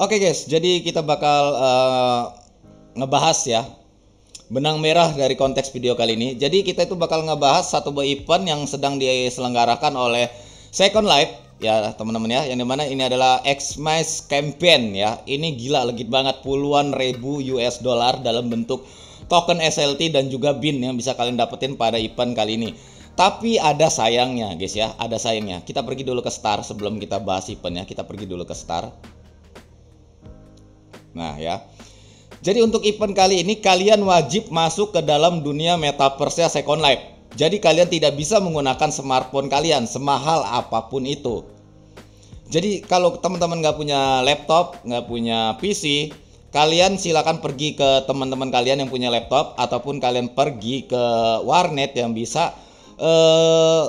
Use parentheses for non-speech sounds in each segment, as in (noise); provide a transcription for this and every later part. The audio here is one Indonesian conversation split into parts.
Oke okay guys, jadi kita bakal uh, ngebahas ya benang merah dari konteks video kali ini. Jadi kita itu bakal ngebahas satu event yang sedang diselenggarakan oleh Second Life ya teman-teman ya yang dimana ini adalah Xmas campaign ya ini gila legit banget puluhan ribu US dollar dalam bentuk token SLT dan juga BIN yang bisa kalian dapetin pada event kali ini tapi ada sayangnya guys ya ada sayangnya kita pergi dulu ke star sebelum kita bahas ya. kita pergi dulu ke star Nah, ya. Jadi untuk event kali ini kalian wajib masuk ke dalam dunia metaverse Second Life. Jadi kalian tidak bisa menggunakan smartphone kalian semahal apapun itu. Jadi kalau teman-teman nggak punya laptop, nggak punya PC, kalian silakan pergi ke teman-teman kalian yang punya laptop ataupun kalian pergi ke warnet yang bisa eh,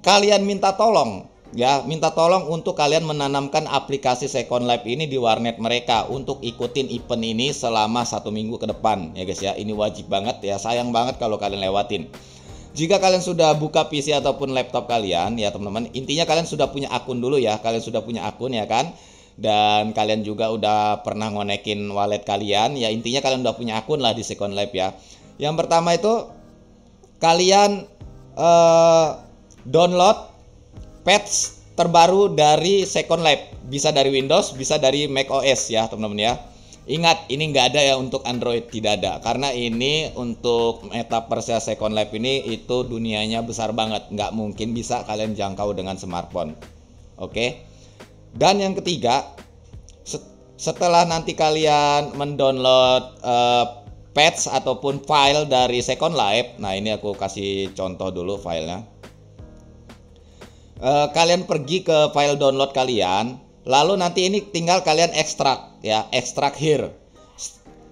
kalian minta tolong ya minta tolong untuk kalian menanamkan aplikasi Second Life ini di warnet mereka untuk ikutin event ini selama satu minggu ke depan ya guys ya ini wajib banget ya sayang banget kalau kalian lewatin jika kalian sudah buka PC ataupun laptop kalian ya teman-teman intinya kalian sudah punya akun dulu ya kalian sudah punya akun ya kan dan kalian juga udah pernah ngonekin wallet kalian ya intinya kalian udah punya akun lah di Second Life ya yang pertama itu kalian uh, download patch terbaru dari Second Life. Bisa dari Windows, bisa dari Mac OS ya teman-teman ya. Ingat, ini nggak ada ya untuk Android, tidak ada. Karena ini untuk metaverse ya, Second Life ini itu dunianya besar banget. Nggak mungkin bisa kalian jangkau dengan smartphone. Oke. Dan yang ketiga, setelah nanti kalian mendownload uh, patch ataupun file dari Second Life, nah ini aku kasih contoh dulu filenya eh, kalian pergi ke file download kalian, lalu nanti ini tinggal kalian ekstrak ya, ekstrak here.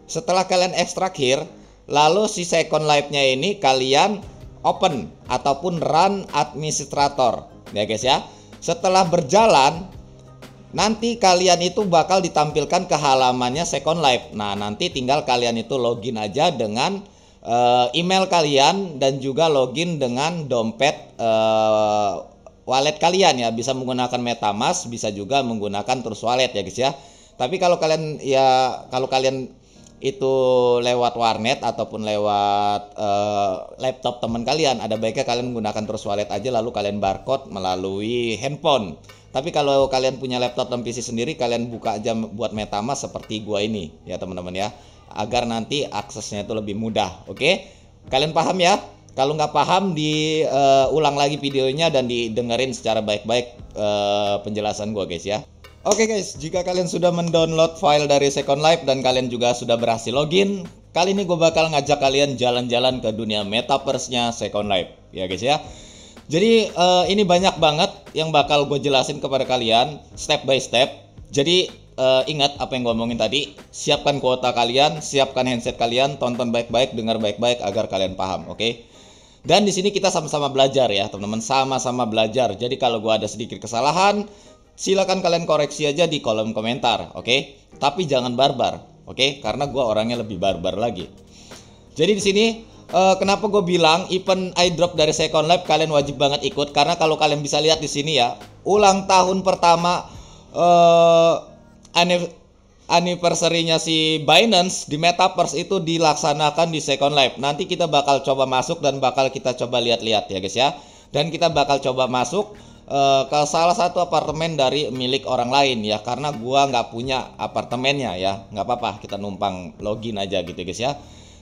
Setelah kalian ekstrak here, lalu si second live-nya ini kalian open ataupun run administrator ya guys ya. Setelah berjalan nanti kalian itu bakal ditampilkan ke halamannya second life. Nah, nanti tinggal kalian itu login aja dengan eh, email kalian dan juga login dengan dompet eh, wallet kalian ya bisa menggunakan MetaMask bisa juga menggunakan terus Wallet ya guys ya tapi kalau kalian ya kalau kalian itu lewat warnet ataupun lewat uh, laptop teman kalian ada baiknya kalian menggunakan terus Wallet aja lalu kalian barcode melalui handphone tapi kalau kalian punya laptop dan PC sendiri kalian buka aja buat MetaMask seperti gua ini ya teman-teman ya agar nanti aksesnya itu lebih mudah oke okay? kalian paham ya kalau nggak paham diulang eh, uh, lagi videonya dan didengerin secara baik-baik uh, penjelasan gua guys ya. Oke okay guys, jika kalian sudah mendownload file dari Second Life dan kalian juga sudah berhasil login, kali ini gue bakal ngajak kalian jalan-jalan ke dunia metaverse-nya Second Life ya guys ya. Jadi uh, ini banyak banget yang bakal gue jelasin kepada kalian step by step. Jadi uh, ingat apa yang gue omongin tadi, siapkan kuota kalian, siapkan handset kalian, tonton baik-baik, dengar baik-baik agar kalian paham, oke? Okay? Dan di sini kita sama-sama belajar ya, teman-teman, sama-sama belajar. Jadi kalau gua ada sedikit kesalahan, silakan kalian koreksi aja di kolom komentar, oke? Okay? Tapi jangan barbar, oke? Okay? Karena gua orangnya lebih barbar lagi. Jadi di sini uh, kenapa gue bilang event iDrop dari Second Life kalian wajib banget ikut karena kalau kalian bisa lihat di sini ya, ulang tahun pertama eh uh, anniversary-nya si Binance di Metaverse itu dilaksanakan di Second Life. Nanti kita bakal coba masuk dan bakal kita coba lihat-lihat ya guys ya. Dan kita bakal coba masuk uh, ke salah satu apartemen dari milik orang lain ya karena gua nggak punya apartemennya ya. nggak apa-apa kita numpang login aja gitu guys ya.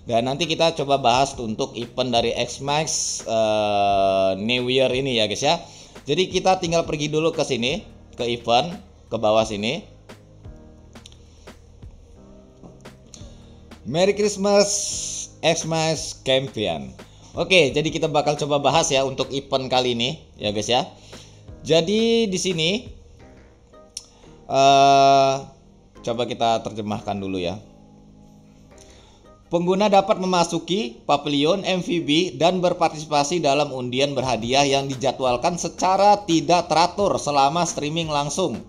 Dan nanti kita coba bahas untuk event dari XMAX uh, eh, New Year ini ya guys ya. Jadi kita tinggal pergi dulu ke sini, ke event, ke bawah sini. Merry Christmas Xmas Campion. Oke, jadi kita bakal coba bahas ya untuk event kali ini ya guys ya. Jadi di sini uh, coba kita terjemahkan dulu ya. Pengguna dapat memasuki pavilion MVB dan berpartisipasi dalam undian berhadiah yang dijadwalkan secara tidak teratur selama streaming langsung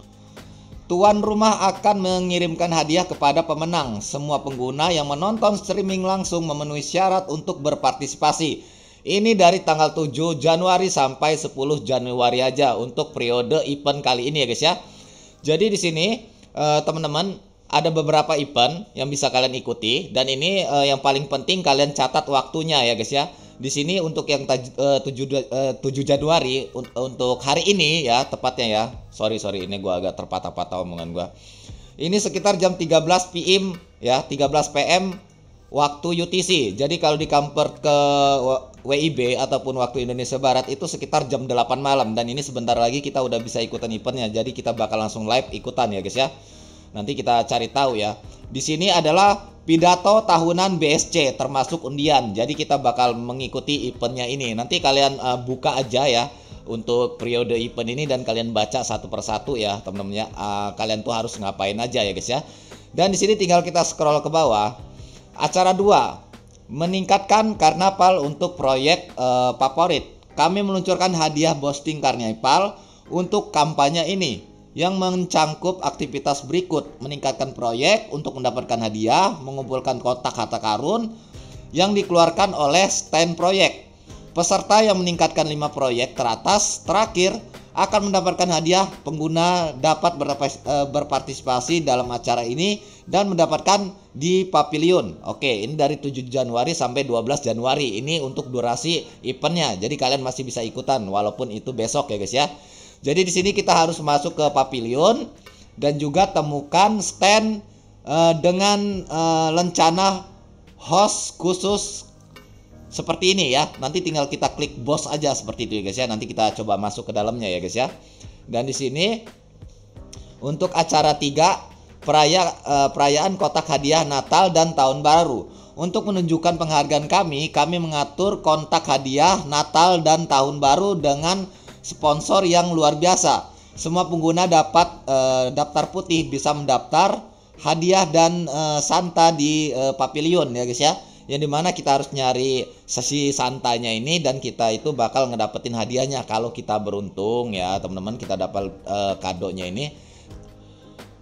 Tuan rumah akan mengirimkan hadiah kepada pemenang. Semua pengguna yang menonton streaming langsung memenuhi syarat untuk berpartisipasi. Ini dari tanggal 7 Januari sampai 10 Januari aja untuk periode event kali ini ya guys ya. Jadi di sini eh, teman-teman ada beberapa event yang bisa kalian ikuti dan ini eh, yang paling penting kalian catat waktunya ya guys ya di sini untuk yang taj- uh, 7 uh, 7 Januari un untuk hari ini ya tepatnya ya. Sorry sorry ini gua agak terpatah-patah omongan gua. Ini sekitar jam 13 PM ya, 13 PM waktu UTC. Jadi kalau di ke WIB ataupun waktu Indonesia Barat itu sekitar jam 8 malam dan ini sebentar lagi kita udah bisa ikutan eventnya. Jadi kita bakal langsung live ikutan ya guys ya. Nanti kita cari tahu ya. Di sini adalah pidato tahunan BSC termasuk undian. Jadi kita bakal mengikuti eventnya ini. Nanti kalian uh, buka aja ya untuk periode event ini dan kalian baca satu persatu ya teman-teman ya. Uh, eh, kalian tuh harus ngapain aja ya guys ya. Dan di sini tinggal kita scroll ke bawah. Acara 2 meningkatkan karnaval untuk proyek uh, favorit. Kami meluncurkan hadiah boosting karnaval untuk kampanye ini yang mencangkup aktivitas berikut: meningkatkan proyek untuk mendapatkan hadiah, mengumpulkan kotak harta karun yang dikeluarkan oleh stand proyek. Peserta yang meningkatkan 5 proyek teratas terakhir akan mendapatkan hadiah. Pengguna dapat e, berpartisipasi dalam acara ini dan mendapatkan di pavilion. Oke, ini dari 7 Januari sampai 12 Januari. Ini untuk durasi eventnya. Jadi kalian masih bisa ikutan walaupun itu besok ya guys ya. Jadi di sini kita harus masuk ke pavilion dan juga temukan stand uh, dengan uh, lencana host khusus seperti ini ya. Nanti tinggal kita klik bos aja seperti itu ya guys ya. Nanti kita coba masuk ke dalamnya ya guys ya. Dan di sini untuk acara 3 peraya, uh, perayaan kotak hadiah Natal dan Tahun Baru. Untuk menunjukkan penghargaan kami, kami mengatur kontak hadiah Natal dan Tahun Baru dengan sponsor yang luar biasa. Semua pengguna dapat eh, daftar putih bisa mendaftar hadiah dan eh, Santa di eh, pavilion ya guys ya. Yang dimana kita harus nyari sesi santanya ini dan kita itu bakal ngedapetin hadiahnya kalau kita beruntung ya teman-teman kita dapat kado eh, kadonya ini.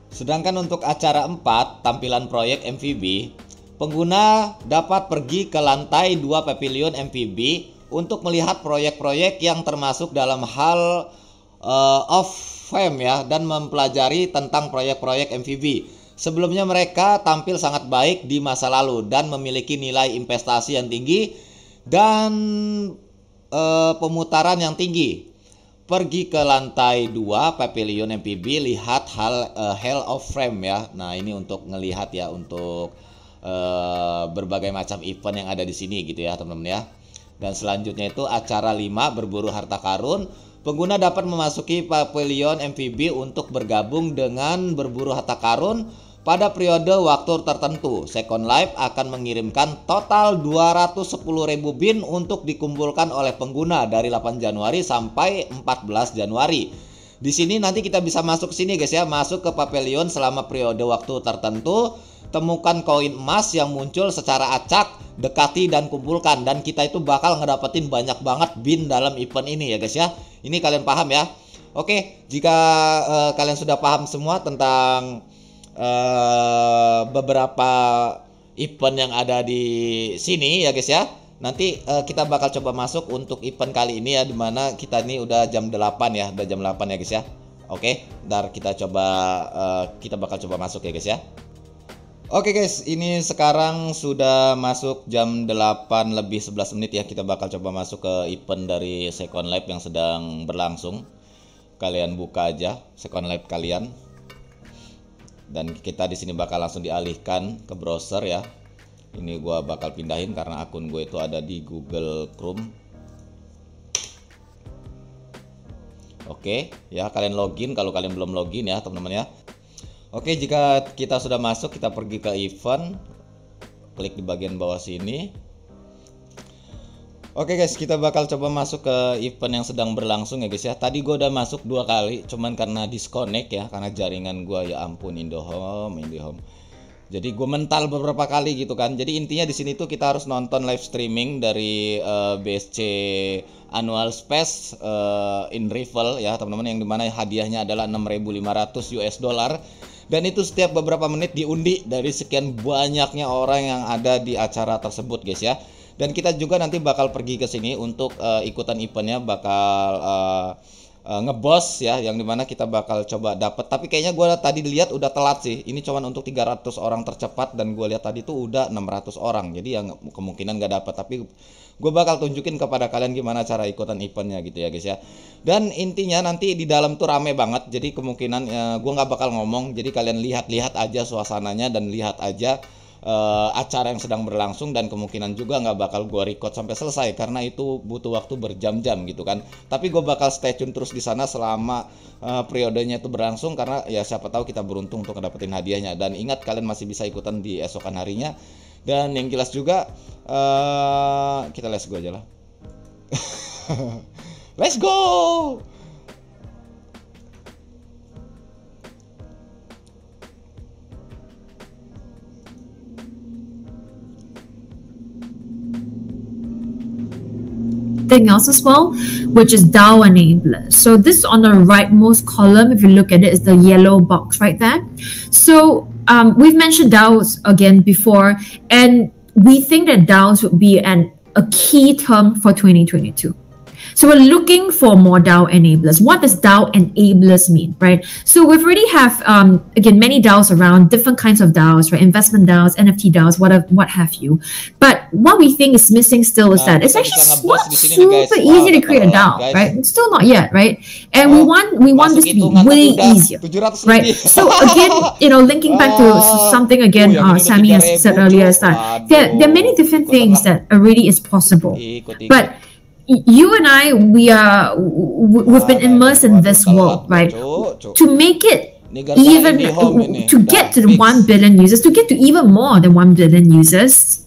Sedangkan untuk acara 4 tampilan proyek MVB pengguna dapat pergi ke lantai 2 pavilion MVB untuk melihat proyek-proyek yang termasuk dalam hal uh, of fame ya dan mempelajari tentang proyek-proyek MVB. Sebelumnya mereka tampil sangat baik di masa lalu dan memiliki nilai investasi yang tinggi dan e, pemutaran yang tinggi. Pergi ke lantai 2 Pavilion MPB lihat hal e, Hell of Frame ya. Nah, ini untuk melihat ya untuk e, berbagai macam event yang ada di sini gitu ya, teman-teman ya. Dan selanjutnya itu acara 5 berburu harta karun. Pengguna dapat memasuki pavilion MVB untuk bergabung dengan berburu harta karun pada periode waktu tertentu. Second Life akan mengirimkan total 210.000 bin untuk dikumpulkan oleh pengguna dari 8 Januari sampai 14 Januari. Di sini nanti kita bisa masuk sini guys ya, masuk ke pavilion selama periode waktu tertentu temukan koin emas yang muncul secara acak, dekati dan kumpulkan dan kita itu bakal ngedapetin banyak banget bin dalam event ini ya guys ya. Ini kalian paham ya? Oke, jika uh, kalian sudah paham semua tentang uh, beberapa event yang ada di sini ya guys ya. Nanti uh, kita bakal coba masuk untuk event kali ini ya dimana kita ini udah jam 8 ya, udah jam 8 ya guys ya. Oke, ntar kita coba uh, kita bakal coba masuk ya guys ya. Oke guys, ini sekarang sudah masuk jam 8 lebih 11 menit ya. Kita bakal coba masuk ke event dari Second Life yang sedang berlangsung. Kalian buka aja Second Life kalian. Dan kita di sini bakal langsung dialihkan ke browser ya. Ini gue bakal pindahin karena akun gue itu ada di Google Chrome. Oke, ya kalian login kalau kalian belum login ya, teman-teman ya. Oke, jika kita sudah masuk, kita pergi ke event. Klik di bagian bawah sini. Oke guys, kita bakal coba masuk ke event yang sedang berlangsung ya guys ya. Tadi gue udah masuk dua kali, cuman karena disconnect ya, karena jaringan gue ya ampun Indohome, Indohome. Jadi gue mental beberapa kali gitu kan. Jadi intinya di sini tuh kita harus nonton live streaming dari uh, eh, BSC Annual Space uh, in Rival ya teman-teman yang dimana hadiahnya adalah 6.500 US dollar dan itu setiap beberapa menit diundi dari sekian banyaknya orang yang ada di acara tersebut guys ya dan kita juga nanti bakal pergi ke sini untuk uh, ikutan eventnya bakal uh, uh, ngebos ya yang dimana kita bakal coba dapet tapi kayaknya gue tadi lihat udah telat sih ini cuman untuk 300 orang tercepat dan gue lihat tadi tuh udah 600 orang jadi yang kemungkinan gak dapet tapi gue bakal tunjukin kepada kalian gimana cara ikutan eventnya gitu ya guys ya dan intinya nanti di dalam tuh rame banget jadi kemungkinan ya, eh, gue nggak bakal ngomong jadi kalian lihat-lihat aja suasananya dan lihat aja uh, acara yang sedang berlangsung dan kemungkinan juga nggak bakal gue record sampai selesai karena itu butuh waktu berjam-jam gitu kan tapi gue bakal stay tune terus di sana selama uh, periodenya itu berlangsung karena ya siapa tahu kita beruntung untuk dapetin hadiahnya dan ingat kalian masih bisa ikutan di esokan harinya dan yang jelas juga uh, kita les go aja lah (laughs) let's go everything else as well, which is DAO enable. So this on the rightmost column, if you look at it, is the yellow box right there. So um, we've mentioned DAOs again before, and we think that DAOs would be an a key term for 2022. So we're looking for more DAO enablers. What does DAO enablers mean, right? So we've already have um, again many DAOs around, different kinds of DAOs, right? Investment DAOs, NFT DAOs, what have, what have you. But what we think is missing still is uh, that it's actually not super easy to create a DAO, right? It's still not yet, right? And we want we want this to be way easier, right? So again, you know, linking back to something again, uh, Sammy has said earlier, is that there, there are many different things that already is possible, but you and I, we are, we've been ah, immersed in this world, right? To make it even eh? to get to the 1 billion users, to get to even more than 1 billion users,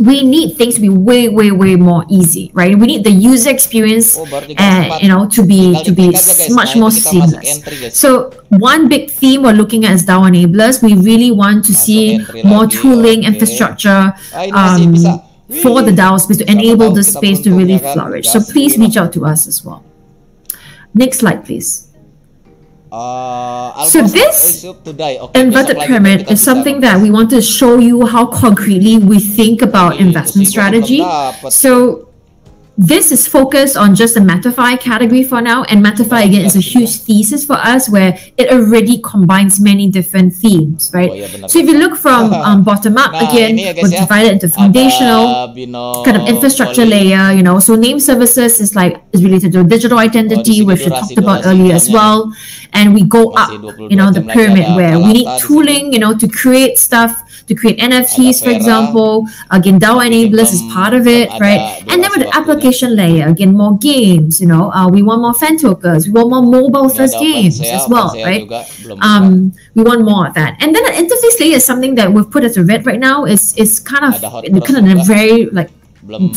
we need things to be way, way, way more easy, right? We need the user experience, uh, you know, to be to be much more seamless. So one big theme we're looking at is DAO enablers. We really want to see more tooling, eh. infrastructure, ah, um, for the DAO space to enable the space to really flourish. So please reach out to us as well. Next slide, please. Uh, so this inverted pyramid is something that we want to show you how concretely we think about investment strategy. So this is focused on just the Matterfi category for now. And Matterfi, again, is a huge thesis for us where it already combines many different themes, right? Oh, so if you look from (laughs) um, bottom up, again, we're divided into foundational, kind of infrastructure layer, you know. So name services is like, is related to digital identity, oh, which we talked about earlier as well. And we go up, you know, the pyramid where we need tooling, you know, to create stuff to create NFTs, for example. Again, DAO enablers is part of it, right? And then with the application layer, again, more games, you know, uh, we want more fan tokens, we want more mobile first games as well, right? Um, we want more of that. And then the interface layer is something that we've put as a red right now. It's, it's kind of, kind of very like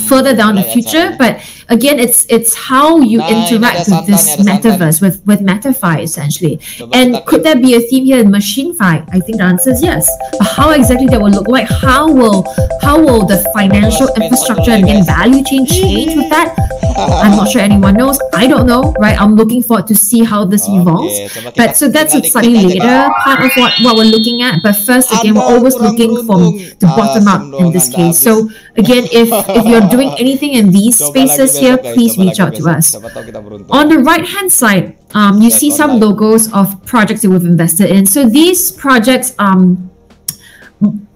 further down the future. But again, it's it's how you interact with this metaverse, with with MetaFi essentially. and could there be a theme here in machine fi? I think the answer is yes. But how exactly that will look like? How will how will the financial infrastructure and value chain change with that? (laughs) I'm not sure anyone knows. I don't know, right? I'm looking forward to see how this okay. evolves. but so that's a slightly later part of what, what we're looking at. But first, again, we're always looking from the ah, bottom up in this case. So again, if, if you're doing anything in these spaces here, please reach out to us. On the right-hand side, um, you see some logos of projects that we've invested in. So these projects, um,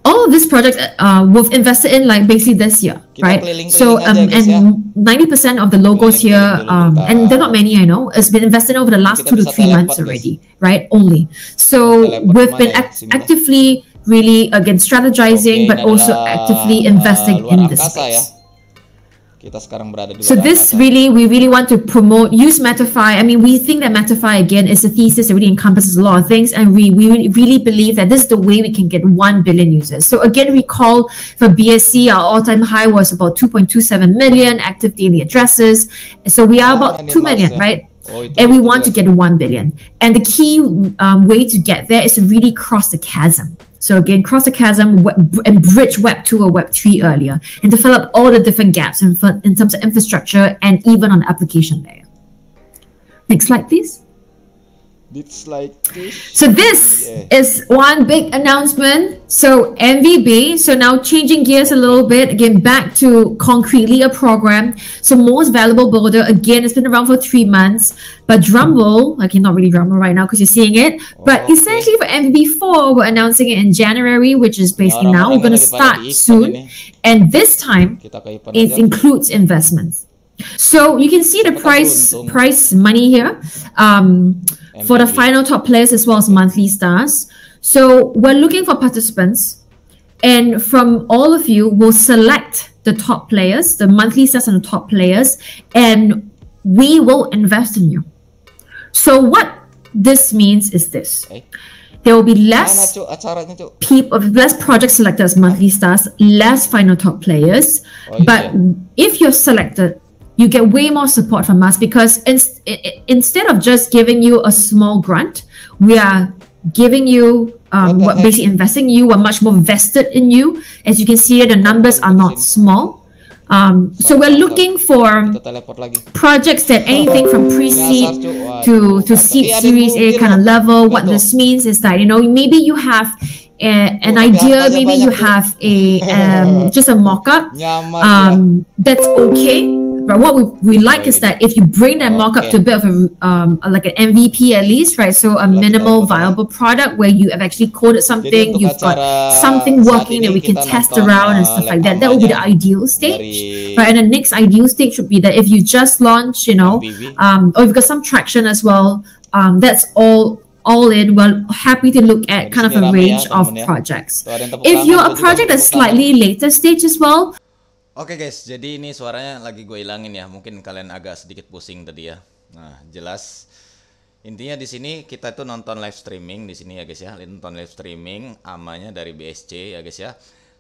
all of this project, uh, we've invested in like basically this year, Kita right? so um, and ninety percent of the logos here, um, and they're not many, I know, it has been invested over the last two to three months already, right? Only. So we've been actively, really again strategizing, okay, but also actively investing uh, in this space. Ya kita sekarang berada di So this atas. really we really want to promote use Matterfy. I mean, we think that Matterfy again is a thesis that really encompasses a lot of things and we we really believe that this is the way we can get 1 billion users. So again, recall for BSC our all-time high was about 2.27 million active daily addresses. So we are about 2 million, right? Oh, and we want to get 1 billion. And the key um, way to get there is to really cross the chasm. So again, cross the chasm and bridge Web 2 or Web 3 earlier and develop all the different gaps in, in terms of infrastructure and even on the application layer. Next slide, please. It's like So this yeah. is one big announcement. So MVB. So now changing gears a little bit again back to concretely a program. So most valuable builder again it's been around for three months. But Drumroll, okay, not really Drumroll right now because you're seeing it. But essentially for MVB four, we're announcing it in January, which is basically no, now. We're gonna start soon, and this time it includes investments. So you can see the price price money here um, for the final top players as well as monthly stars. So we're looking for participants, and from all of you, we'll select the top players, the monthly stars and the top players, and we will invest in you. So what this means is this. There will be less people, less projects selected as monthly stars, less final top players. Oh, but if you're selected, you get way more support from us because in, in, instead of just giving you a small grant, we are giving you um, what basically investing you. We're much more vested in you. As you can see, the numbers are not small. Um, so we're looking for projects that anything from pre-seed to to seed series A kind of level. What this means is that you know maybe you have a, an idea, maybe you have a um, just a mock-up (laughs) um, that's okay but what we, we like is that if you bring that markup okay. to a bit of a um, like an MVP at least, right? So a minimal viable product where you have actually coded something, you've got something working that we can test around and uh, stuff like that. That would be the ideal stage, right? And the next ideal stage would be that if you just launch, you know, um, or you've got some traction as well. Um, that's all all in, we're happy to look at kind of a range of projects. If you're a project that's slightly later stage as well, Oke okay guys, jadi ini suaranya lagi gue ilangin ya. Mungkin kalian agak sedikit pusing tadi ya. Nah, jelas. Intinya di sini kita itu nonton live streaming di sini ya guys ya. Nonton live streaming amanya dari BSC ya guys ya.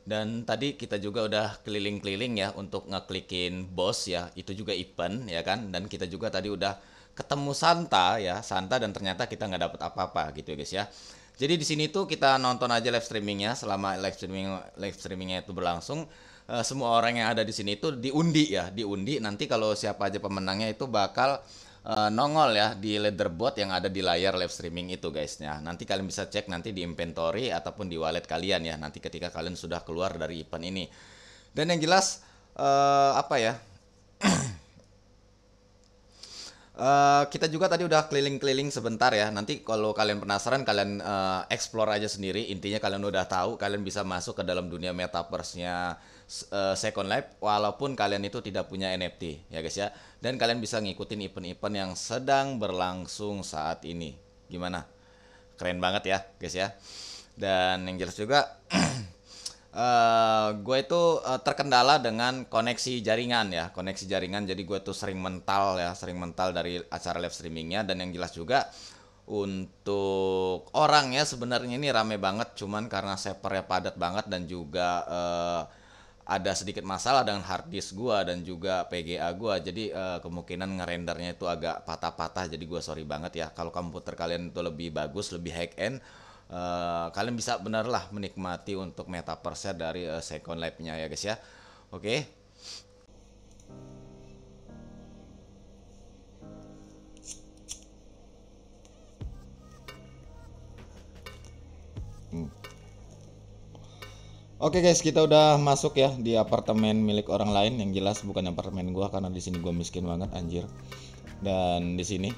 Dan tadi kita juga udah keliling-keliling ya untuk ngeklikin bos ya. Itu juga event ya kan. Dan kita juga tadi udah ketemu Santa ya, Santa dan ternyata kita nggak dapat apa-apa gitu ya guys ya. Jadi di sini tuh kita nonton aja live streamingnya selama live streaming live streamingnya itu berlangsung Eh, semua orang yang ada di sini itu diundi ya, diundi nanti kalau siapa aja pemenangnya itu bakal uh, nongol ya di leaderboard yang ada di layar live streaming itu guysnya. Nanti kalian bisa cek nanti di inventory ataupun di wallet kalian ya nanti ketika kalian sudah keluar dari event ini. Dan yang jelas uh, apa ya? Uh, (clears throat) kita juga tadi udah keliling-keliling sebentar ya. Nanti kalau kalian penasaran kalian uh, explore aja sendiri. Intinya kalian udah tahu, kalian bisa masuk ke dalam dunia metaverse-nya uh, Second Life walaupun kalian itu tidak punya NFT ya guys ya. Dan kalian bisa ngikutin event-event yang sedang berlangsung saat ini. Gimana? Keren banget ya guys ya. Dan yang jelas juga Uh, (clears throat) eh, gue itu uh, terkendala dengan koneksi jaringan ya koneksi jaringan jadi gue tuh sering mental ya sering mental dari acara live streamingnya dan yang jelas juga untuk orang ya sebenarnya ini rame banget cuman karena servernya padat banget dan juga uh, ada sedikit masalah dengan hard disk gua dan juga PGA gua. Jadi uh, kemungkinan ngerendernya itu agak patah-patah jadi gua sorry banget ya. Kalau komputer kalian itu lebih bagus, lebih high end uh, kalian bisa benerlah menikmati untuk metaverse dari uh, Second Life-nya ya guys ya. Oke. Okay. Oke guys, kita udah masuk ya di apartemen milik orang lain yang jelas bukan apartemen gua karena di sini gua miskin banget anjir. Dan di sini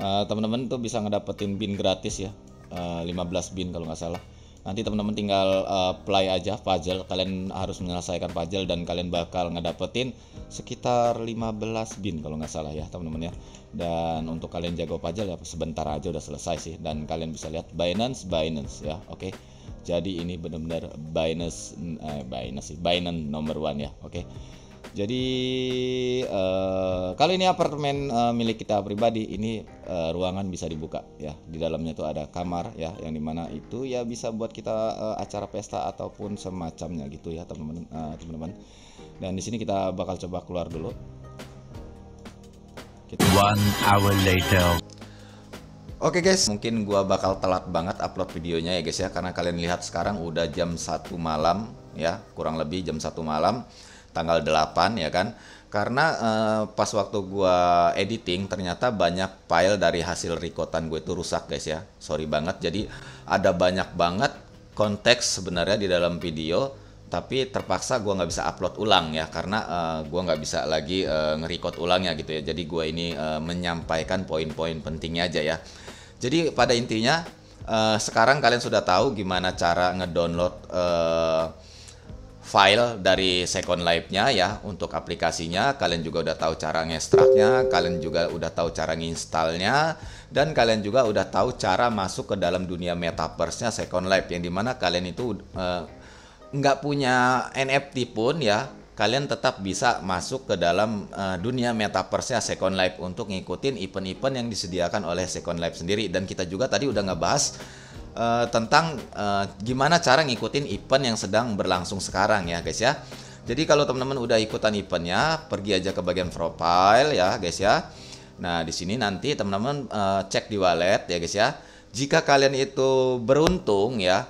uh, teman-teman tuh bisa ngedapetin bin gratis ya. Uh, eh, 15 bin kalau nggak salah. Nanti teman-teman tinggal uh, eh, play aja puzzle, kalian harus menyelesaikan puzzle dan kalian bakal ngedapetin sekitar 15 bin kalau nggak salah ya, teman-teman ya. Dan untuk kalian jago puzzle ya sebentar aja udah selesai sih dan kalian bisa lihat Binance Binance ya. Oke. Okay jadi ini benar-benar Binance eh, Binance Binance nomor one ya oke okay. jadi eh, kalau ini apartemen eh, milik kita pribadi ini eh, ruangan bisa dibuka ya di dalamnya tuh ada kamar ya yang dimana itu ya bisa buat kita eh, acara pesta ataupun semacamnya gitu ya teman-teman eh, dan di sini kita bakal coba keluar dulu kita... One hour later Oke guys, mungkin gua bakal telat banget upload videonya ya guys ya karena kalian lihat sekarang udah jam 1 malam ya, kurang lebih jam 1 malam tanggal 8 ya kan. Karena eh, pas waktu gua editing ternyata banyak file dari hasil rekotan gue itu rusak guys ya. Sorry banget. Jadi ada banyak banget konteks sebenarnya di dalam video tapi terpaksa gue nggak bisa upload ulang ya karena uh, eh, gue nggak bisa lagi uh, ulang ulangnya gitu ya jadi gue ini uh, menyampaikan poin-poin pentingnya aja ya jadi pada intinya uh, sekarang kalian sudah tahu gimana cara ngedownload uh, file dari Second Life-nya ya untuk aplikasinya. Kalian juga udah tahu cara ngestraknya, kalian juga udah tahu cara nginstalnya, dan kalian juga udah tahu cara masuk ke dalam dunia metaverse-nya Second Life yang dimana kalian itu uh, nggak punya NFT pun ya kalian tetap bisa masuk ke dalam uh, dunia metaverse-nya Second Life untuk ngikutin event-event yang disediakan oleh Second Life sendiri dan kita juga tadi udah ngebahas uh, tentang uh, gimana cara ngikutin event yang sedang berlangsung sekarang ya guys ya. Jadi kalau teman-teman udah ikutan eventnya, pergi aja ke bagian profile ya guys ya. Nah di sini nanti teman-teman uh, cek di wallet ya guys ya. Jika kalian itu beruntung ya,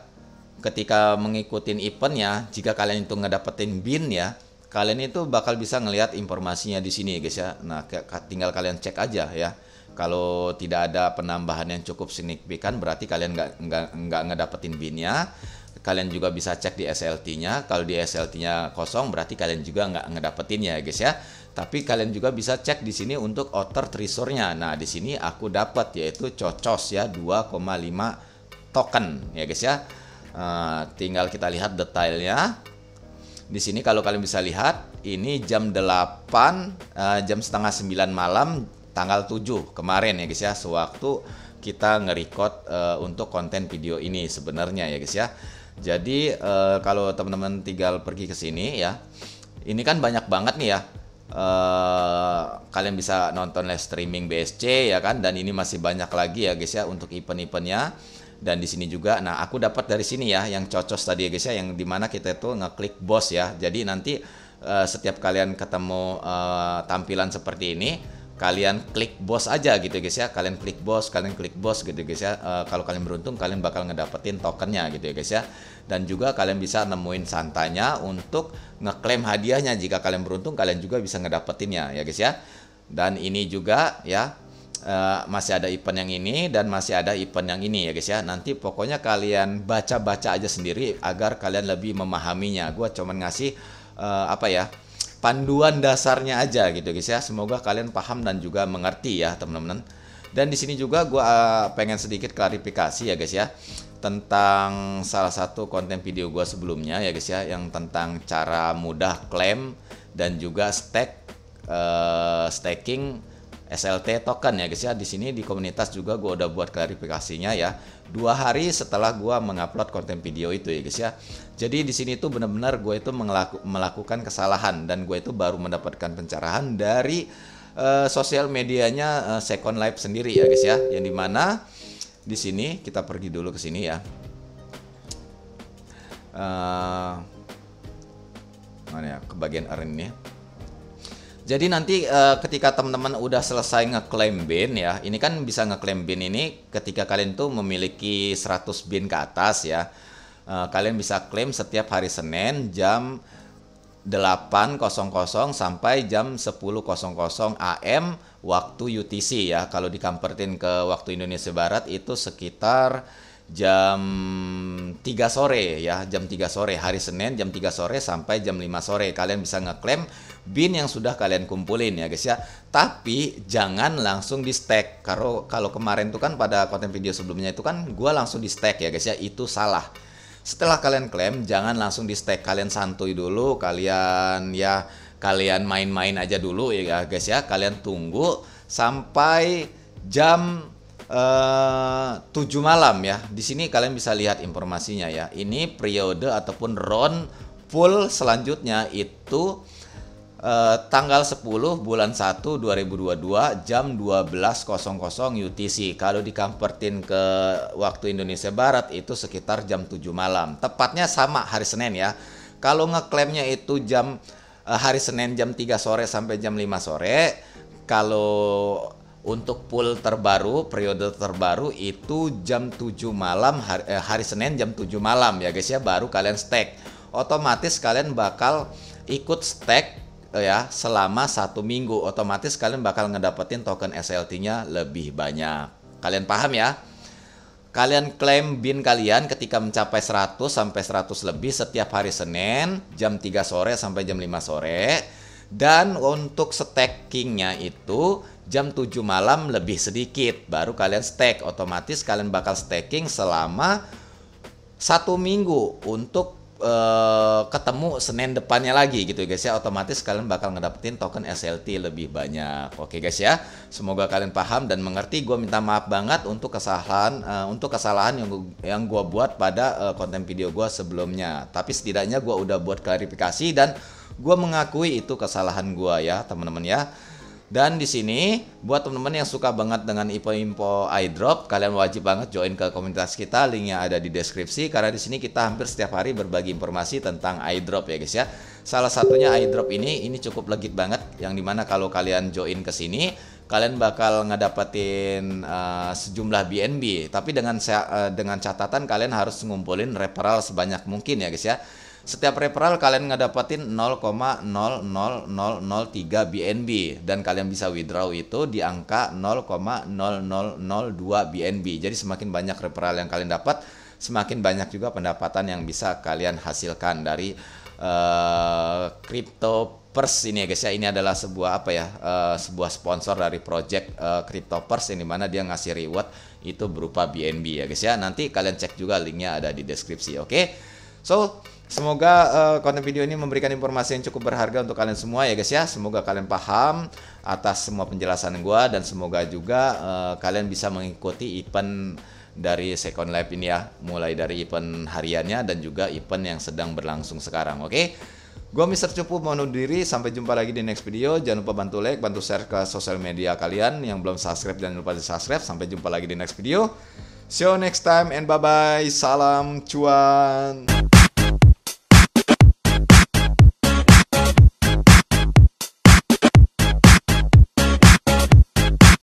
ketika mengikuti eventnya, jika kalian itu ngedapetin bin ya, kalian itu bakal bisa ngelihat informasinya di sini guys ya. Nah, tinggal kalian cek aja ya. Kalau tidak ada penambahan yang cukup signifikan berarti kalian nggak nggak nggak ngedapetin binnya. Kalian juga bisa cek di SLT-nya. Kalau di SLT-nya kosong berarti kalian juga nggak ngedapetinnya ya guys ya. Tapi kalian juga bisa cek di sini untuk outer treasure-nya. Nah, di sini aku dapat yaitu cocos ya 2,5 token ya guys ya. Uh, tinggal kita lihat detailnya di sini kalau kalian bisa lihat, ini jam 8, uh, eh, jam setengah 9 malam, tanggal 7 kemarin ya guys ya, sewaktu kita ngerekod uh, eh, untuk konten video ini sebenarnya ya guys ya. Jadi uh, kalau teman-teman tinggal pergi ke sini ya, ini kan banyak banget nih ya. Uh, kalian bisa nonton live streaming BSC ya kan dan ini masih banyak lagi ya guys ya untuk event-eventnya. event eventnya event dan di sini juga nah aku dapat dari sini ya yang cocok tadi ya guys ya yang dimana kita itu ngeklik bos ya jadi nanti uh, setiap kalian ketemu uh, tampilan seperti ini kalian klik bos aja gitu ya, guys ya kalian klik bos kalian klik bos gitu ya, guys ya uh, kalau kalian beruntung kalian bakal ngedapetin tokennya gitu ya guys ya dan juga kalian bisa nemuin santanya untuk ngeklaim hadiahnya jika kalian beruntung kalian juga bisa ngedapetinnya ya guys ya dan ini juga ya uh, masih ada event yang ini dan masih ada event yang ini ya guys ya. Nanti pokoknya kalian baca-baca aja sendiri agar kalian lebih memahaminya. gue cuman ngasih uh, apa ya? panduan dasarnya aja gitu guys ya. Semoga kalian paham dan juga mengerti ya, teman-teman. Dan di sini juga gue uh, pengen sedikit klarifikasi ya guys ya tentang salah satu konten video gue sebelumnya ya guys ya yang tentang cara mudah klaim dan juga stack uh, staking SLT token ya guys ya. Di sini di komunitas juga gue udah buat klarifikasinya ya. Dua hari setelah gue mengupload konten video itu ya guys ya. Jadi di sini tuh benar-benar gue itu melaku, melakukan kesalahan dan gue itu baru mendapatkan pencerahan dari uh, sosial medianya uh, Second Life sendiri ya guys ya. Yang dimana di sini kita pergi dulu ke sini ya. Uh, mana ya ke bagian arena ini jadi nanti uh, ketika teman-teman udah selesai ngeklaim bin ya, ini kan bisa ngeklaim bin ini ketika kalian tuh memiliki 100 bin ke atas ya. Uh, kalian bisa klaim setiap hari Senin jam 8.00 sampai jam 10.00 AM waktu UTC ya. Kalau dikampertin ke waktu Indonesia Barat itu sekitar jam 3 sore ya, jam 3 sore hari Senin jam 3 sore sampai jam 5 sore kalian bisa ngeklaim bin yang sudah kalian kumpulin ya guys ya. Tapi jangan langsung di stack. Kalau kalau kemarin tuh kan pada konten video sebelumnya itu kan gua langsung di stack ya guys ya, itu salah. Setelah kalian klaim jangan langsung di stack, kalian santuy dulu, kalian ya kalian main-main aja dulu ya guys ya. Kalian tunggu sampai jam 7 eh, malam ya. Di sini kalian bisa lihat informasinya ya. Ini periode ataupun round full selanjutnya itu eh, tanggal 10 bulan 1 2022 jam 12.00 UTC. Kalau dikonvertin ke waktu Indonesia Barat itu sekitar jam 7 malam. Tepatnya sama hari Senin ya. Kalau ngeklaimnya itu jam eh, hari Senin jam 3 sore sampai jam 5 sore, kalau untuk pool terbaru periode terbaru itu jam 7 malam hari, eh, hari Senin jam 7 malam ya guys ya baru kalian stake otomatis kalian bakal ikut stake eh, ya selama satu minggu otomatis kalian bakal ngedapetin token SLT nya lebih banyak kalian paham ya Kalian klaim bin kalian ketika mencapai 100 sampai 100 lebih setiap hari Senin jam 3 sore sampai jam 5 sore. Dan untuk stakingnya itu jam 7 malam lebih sedikit baru kalian stake otomatis kalian bakal staking selama satu minggu untuk uh, ketemu Senin depannya lagi gitu guys ya otomatis kalian bakal ngedapetin token SLT lebih banyak oke guys ya semoga kalian paham dan mengerti gue minta maaf banget untuk kesalahan uh, untuk kesalahan yang gua, yang gue buat pada uh, konten video gue sebelumnya tapi setidaknya gue udah buat klarifikasi dan gue mengakui itu kesalahan gue ya teman-teman ya dan di sini buat teman-teman yang suka banget dengan info-info iDrop, kalian wajib banget join ke komunitas kita. Linknya ada di deskripsi karena di sini kita hampir setiap hari berbagi informasi tentang iDrop ya guys ya. Salah satunya iDrop ini ini cukup legit banget yang dimana kalau kalian join ke sini kalian bakal ngedapetin uh, sejumlah BNB tapi dengan uh, dengan catatan kalian harus ngumpulin referral sebanyak mungkin ya guys ya. Setiap referral kalian ngedapetin 0,00003 BNB dan kalian bisa withdraw itu di angka 0,0002 BNB. Jadi semakin banyak referral yang kalian dapat, semakin banyak juga pendapatan yang bisa kalian hasilkan dari uh, crypto pers ini ya guys ya ini adalah sebuah apa ya uh, sebuah sponsor dari project uh, Crypto pers ini mana dia ngasih reward itu berupa BNB ya guys ya nanti kalian cek juga linknya ada di deskripsi oke okay? so Semoga uh, konten video ini memberikan informasi yang cukup berharga untuk kalian semua ya guys ya. Semoga kalian paham atas semua penjelasan gue dan semoga juga uh, kalian bisa mengikuti event dari Second Life ini ya, mulai dari event hariannya dan juga event yang sedang berlangsung sekarang. Oke. Okay? Gua Mr. Cupu mau undur diri, sampai jumpa lagi di next video. Jangan lupa bantu like, bantu share ke sosial media kalian yang belum subscribe jangan lupa di-subscribe. Sampai jumpa lagi di next video. See you next time and bye-bye. Salam cuan.